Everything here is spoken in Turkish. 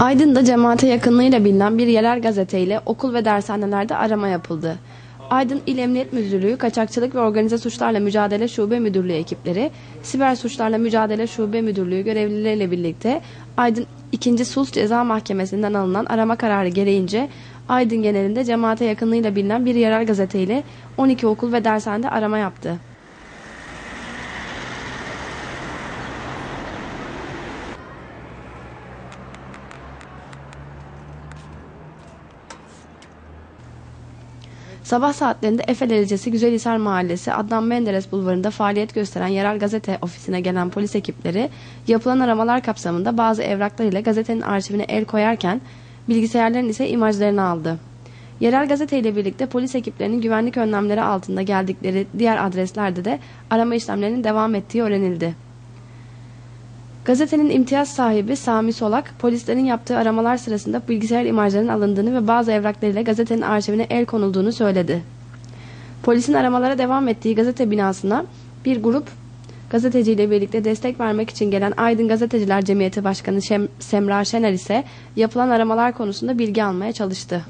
Aydın'da cemaate yakınlığıyla bilinen bir yerel gazeteyle okul ve dershanelerde arama yapıldı. Aydın İl Emniyet Müdürlüğü Kaçakçılık ve Organize Suçlarla Mücadele Şube Müdürlüğü ekipleri, Siber Suçlarla Mücadele Şube Müdürlüğü görevlileriyle birlikte Aydın 2. Sulh Ceza Mahkemesi'nden alınan arama kararı gereğince Aydın genelinde cemaate yakınlığıyla bilinen bir yerel gazeteyle 12 okul ve dershanede arama yaptı. Sabah saatlerinde Efe Derecesi Güzelhisar Mahallesi Adnan Menderes Bulvarı'nda faaliyet gösteren yerel gazete ofisine gelen polis ekipleri yapılan aramalar kapsamında bazı evraklar ile gazetenin arşivine el koyarken bilgisayarların ise imajlarını aldı. Yerel gazeteyle birlikte polis ekiplerinin güvenlik önlemleri altında geldikleri diğer adreslerde de arama işlemlerinin devam ettiği öğrenildi. Gazetenin imtiyaz sahibi Sami Solak, polislerin yaptığı aramalar sırasında bilgisayar imajlarının alındığını ve bazı evraklarıyla gazetenin arşivine el konulduğunu söyledi. Polisin aramalara devam ettiği gazete binasına bir grup gazeteciyle birlikte destek vermek için gelen Aydın Gazeteciler Cemiyeti Başkanı Şem Semra Şener ise yapılan aramalar konusunda bilgi almaya çalıştı.